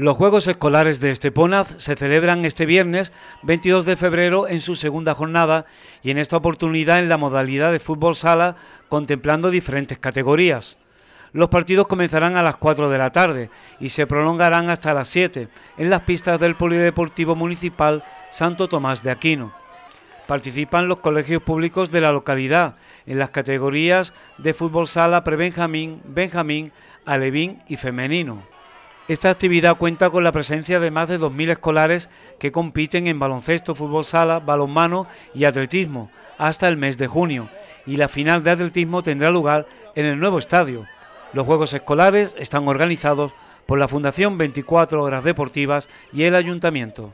Los Juegos Escolares de esteponaz se celebran este viernes 22 de febrero en su segunda jornada y en esta oportunidad en la modalidad de fútbol sala contemplando diferentes categorías. Los partidos comenzarán a las 4 de la tarde y se prolongarán hasta las 7 en las pistas del Polideportivo Municipal Santo Tomás de Aquino. Participan los colegios públicos de la localidad en las categorías de fútbol sala prebenjamín, benjamín, alevín y femenino. Esta actividad cuenta con la presencia de más de 2.000 escolares que compiten en baloncesto, fútbol sala, balonmano y atletismo hasta el mes de junio y la final de atletismo tendrá lugar en el nuevo estadio. Los Juegos Escolares están organizados por la Fundación 24 Horas Deportivas y el Ayuntamiento.